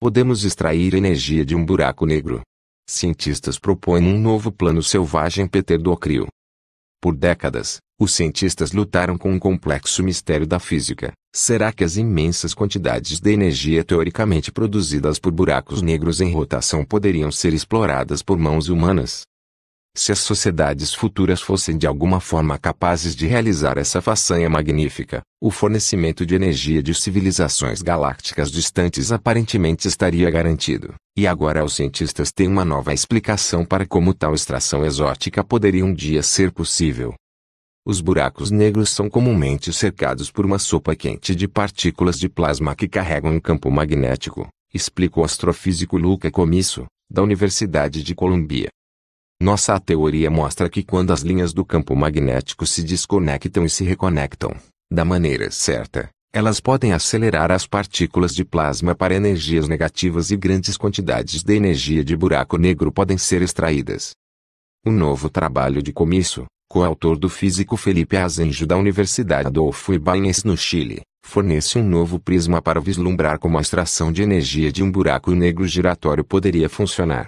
podemos extrair energia de um buraco negro. Cientistas propõem um novo plano selvagem peterdocrio. Por décadas, os cientistas lutaram com um complexo mistério da física. Será que as imensas quantidades de energia teoricamente produzidas por buracos negros em rotação poderiam ser exploradas por mãos humanas? se as sociedades futuras fossem de alguma forma capazes de realizar essa façanha magnífica, o fornecimento de energia de civilizações galácticas distantes aparentemente estaria garantido. E agora os cientistas têm uma nova explicação para como tal extração exótica poderia um dia ser possível. Os buracos negros são comumente cercados por uma sopa quente de partículas de plasma que carregam um campo magnético, explica o astrofísico Luca Comisso, da Universidade de Columbia. Nossa teoria mostra que quando as linhas do campo magnético se desconectam e se reconectam, da maneira certa, elas podem acelerar as partículas de plasma para energias negativas e grandes quantidades de energia de buraco negro podem ser extraídas. O novo trabalho de comício, coautor do físico Felipe Azenjo da Universidade Adolfo Ibáñez no Chile, fornece um novo prisma para vislumbrar como a extração de energia de um buraco negro giratório poderia funcionar.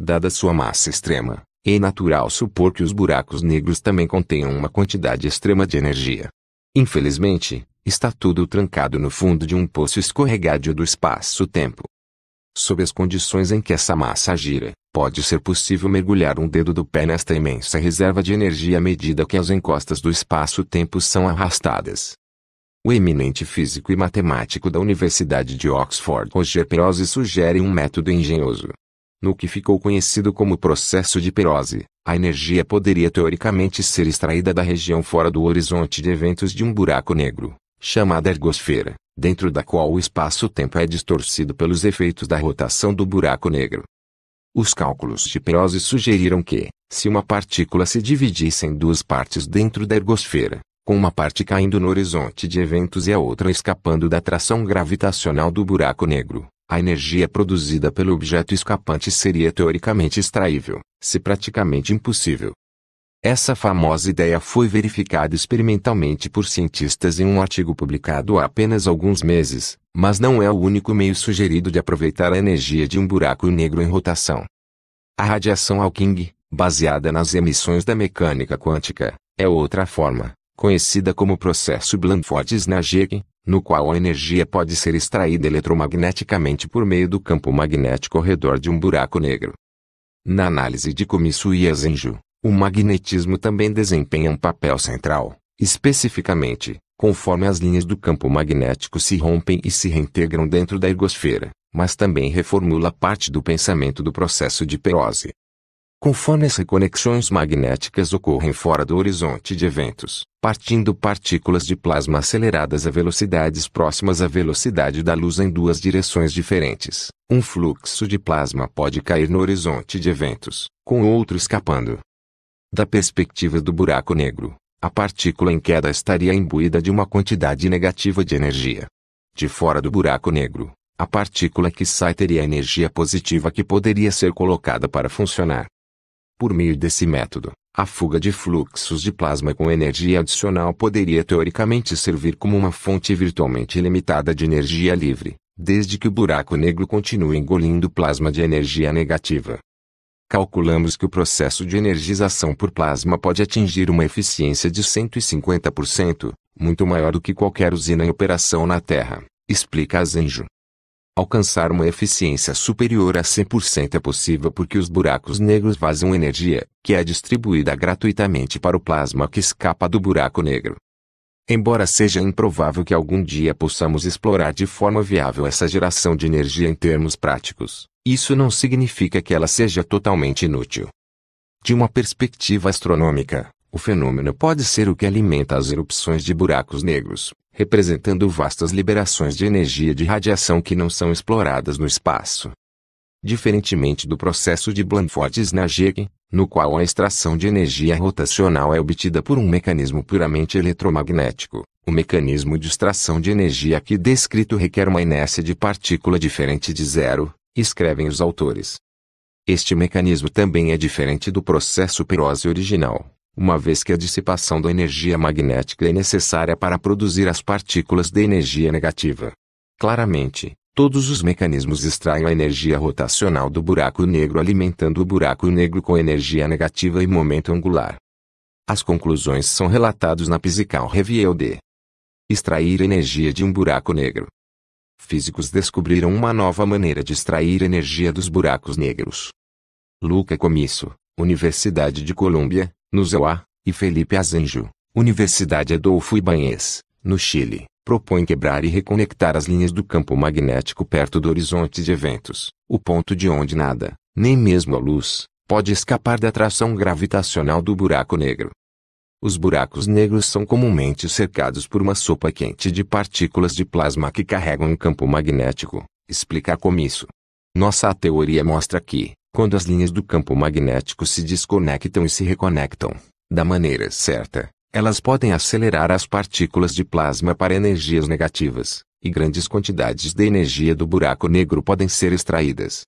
Dada sua massa extrema, é natural supor que os buracos negros também contenham uma quantidade extrema de energia. Infelizmente, está tudo trancado no fundo de um poço escorregadio do espaço-tempo. Sob as condições em que essa massa gira, pode ser possível mergulhar um dedo do pé nesta imensa reserva de energia à medida que as encostas do espaço-tempo são arrastadas. O eminente físico e matemático da Universidade de Oxford Roger Penrose sugere um método engenhoso, no que ficou conhecido como processo de pirose, a energia poderia teoricamente ser extraída da região fora do horizonte de eventos de um buraco negro, chamada ergosfera, dentro da qual o espaço-tempo é distorcido pelos efeitos da rotação do buraco negro. Os cálculos de pirose sugeriram que, se uma partícula se dividisse em duas partes dentro da ergosfera, com uma parte caindo no horizonte de eventos e a outra escapando da atração gravitacional do buraco negro, a energia produzida pelo objeto escapante seria teoricamente extraível, se praticamente impossível. Essa famosa ideia foi verificada experimentalmente por cientistas em um artigo publicado há apenas alguns meses, mas não é o único meio sugerido de aproveitar a energia de um buraco negro em rotação. A radiação Hawking, baseada nas emissões da mecânica quântica, é outra forma, conhecida como processo Blandford-Snagic, no qual a energia pode ser extraída eletromagneticamente por meio do campo magnético ao redor de um buraco negro. Na análise de Komissu e Asenjo, o magnetismo também desempenha um papel central, especificamente, conforme as linhas do campo magnético se rompem e se reintegram dentro da ergosfera, mas também reformula parte do pensamento do processo de perose. Conforme as reconexões magnéticas ocorrem fora do horizonte de eventos, partindo partículas de plasma aceleradas a velocidades próximas à velocidade da luz em duas direções diferentes, um fluxo de plasma pode cair no horizonte de eventos, com outro escapando. Da perspectiva do buraco negro, a partícula em queda estaria imbuída de uma quantidade negativa de energia. De fora do buraco negro, a partícula que sai teria energia positiva que poderia ser colocada para funcionar. Por meio desse método, a fuga de fluxos de plasma com energia adicional poderia teoricamente servir como uma fonte virtualmente ilimitada de energia livre, desde que o buraco negro continue engolindo plasma de energia negativa. Calculamos que o processo de energização por plasma pode atingir uma eficiência de 150%, muito maior do que qualquer usina em operação na Terra, explica Azenjo. Alcançar uma eficiência superior a 100% é possível porque os buracos negros vazam energia, que é distribuída gratuitamente para o plasma que escapa do buraco negro. Embora seja improvável que algum dia possamos explorar de forma viável essa geração de energia em termos práticos, isso não significa que ela seja totalmente inútil. De uma perspectiva astronômica, o fenômeno pode ser o que alimenta as erupções de buracos negros, representando vastas liberações de energia de radiação que não são exploradas no espaço. Diferentemente do processo de Blanford-Snagek, no qual a extração de energia rotacional é obtida por um mecanismo puramente eletromagnético, o mecanismo de extração de energia aqui descrito requer uma inércia de partícula diferente de zero, escrevem os autores. Este mecanismo também é diferente do processo Perose original, uma vez que a dissipação da energia magnética é necessária para produzir as partículas de energia negativa. Claramente, todos os mecanismos extraem a energia rotacional do buraco negro alimentando o buraco negro com energia negativa e momento angular. As conclusões são relatadas na Physical Review de Extrair energia de um buraco negro. Físicos descobriram uma nova maneira de extrair energia dos buracos negros. Luca Comisso, Universidade de Colômbia, no Zéuá e Felipe Azenjo, Universidade Adolfo Ibanhês, no Chile, propõe quebrar e reconectar as linhas do campo magnético perto do horizonte de eventos, o ponto de onde nada, nem mesmo a luz, pode escapar da atração gravitacional do buraco negro. Os buracos negros são comumente cercados por uma sopa quente de partículas de plasma que carregam um campo magnético, explica Comisso. Nossa teoria mostra que, quando as linhas do campo magnético se desconectam e se reconectam, da maneira certa, elas podem acelerar as partículas de plasma para energias negativas, e grandes quantidades de energia do buraco negro podem ser extraídas.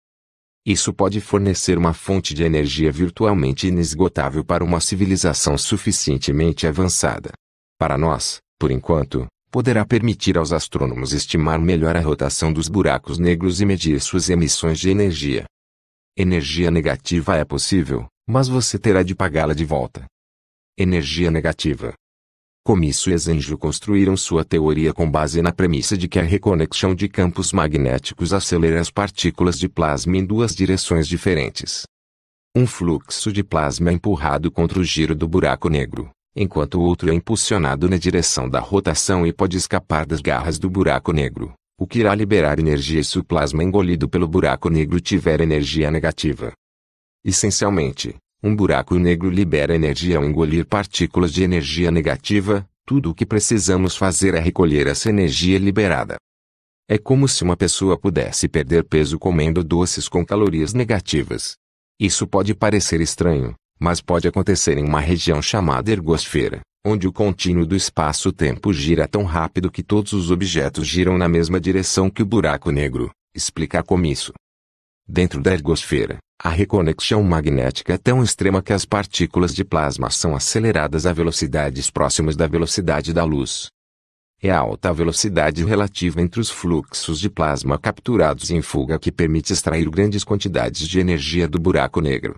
Isso pode fornecer uma fonte de energia virtualmente inesgotável para uma civilização suficientemente avançada. Para nós, por enquanto, poderá permitir aos astrônomos estimar melhor a rotação dos buracos negros e medir suas emissões de energia. Energia negativa é possível, mas você terá de pagá-la de volta. Energia negativa. Comisso e Zenjo construíram sua teoria com base na premissa de que a reconexão de campos magnéticos acelera as partículas de plasma em duas direções diferentes. Um fluxo de plasma é empurrado contra o giro do buraco negro, enquanto o outro é impulsionado na direção da rotação e pode escapar das garras do buraco negro o que irá liberar energia se o plasma engolido pelo buraco negro tiver energia negativa. Essencialmente, um buraco negro libera energia ao engolir partículas de energia negativa, tudo o que precisamos fazer é recolher essa energia liberada. É como se uma pessoa pudesse perder peso comendo doces com calorias negativas. Isso pode parecer estranho, mas pode acontecer em uma região chamada ergosfera, onde o contínuo do espaço-tempo gira tão rápido que todos os objetos giram na mesma direção que o buraco negro, explica como isso. Dentro da ergosfera, a reconexão magnética é tão extrema que as partículas de plasma são aceleradas a velocidades próximas da velocidade da luz. É a alta velocidade relativa entre os fluxos de plasma capturados em fuga que permite extrair grandes quantidades de energia do buraco negro.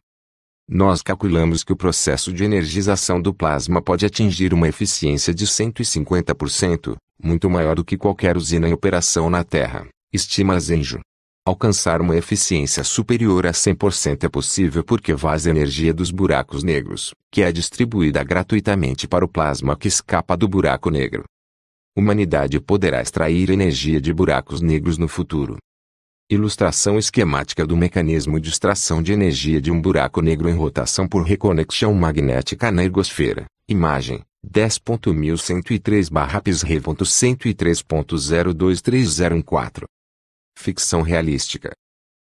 Nós calculamos que o processo de energização do plasma pode atingir uma eficiência de 150%, muito maior do que qualquer usina em operação na Terra, estima Zenjo. Alcançar uma eficiência superior a 100% é possível porque vaza energia dos buracos negros, que é distribuída gratuitamente para o plasma que escapa do buraco negro. Humanidade poderá extrair energia de buracos negros no futuro, Ilustração esquemática do mecanismo de extração de energia de um buraco negro em rotação por reconexão magnética na ergosfera. Imagem 101103 pis Ficção realística.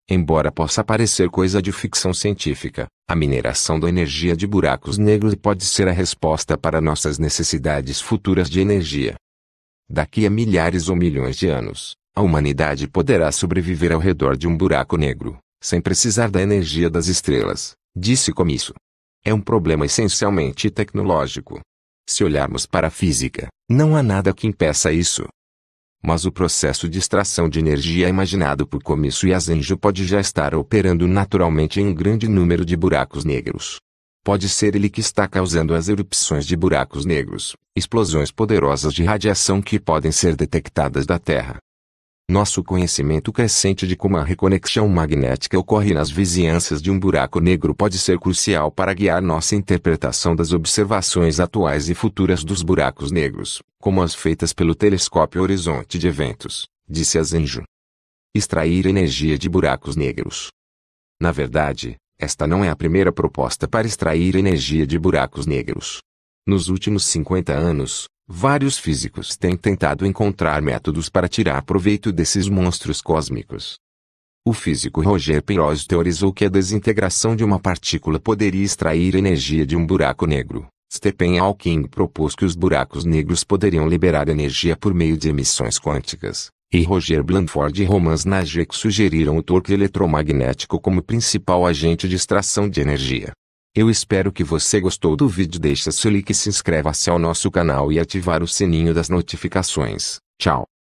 Embora possa parecer coisa de ficção científica, a mineração da energia de buracos negros pode ser a resposta para nossas necessidades futuras de energia. Daqui a milhares ou milhões de anos, a humanidade poderá sobreviver ao redor de um buraco negro, sem precisar da energia das estrelas, disse Comisso. É um problema essencialmente tecnológico. Se olharmos para a física, não há nada que impeça isso. Mas o processo de extração de energia imaginado por Comisso e Azenjo pode já estar operando naturalmente em um grande número de buracos negros. Pode ser ele que está causando as erupções de buracos negros, explosões poderosas de radiação que podem ser detectadas da Terra. Nosso conhecimento crescente de como a reconexão magnética ocorre nas vizinhanças de um buraco negro pode ser crucial para guiar nossa interpretação das observações atuais e futuras dos buracos negros, como as feitas pelo telescópio Horizonte de Eventos, disse Azenjo. Extrair energia de buracos negros. Na verdade, esta não é a primeira proposta para extrair energia de buracos negros. Nos últimos 50 anos, Vários físicos têm tentado encontrar métodos para tirar proveito desses monstros cósmicos. O físico Roger Penrose teorizou que a desintegração de uma partícula poderia extrair energia de um buraco negro. Stephen Hawking propôs que os buracos negros poderiam liberar energia por meio de emissões quânticas, e Roger Blanford e Roman Snajek sugeriram o torque eletromagnético como principal agente de extração de energia. Eu espero que você gostou do vídeo. Deixa seu like, se inscreva-se ao nosso canal e ativar o sininho das notificações. Tchau.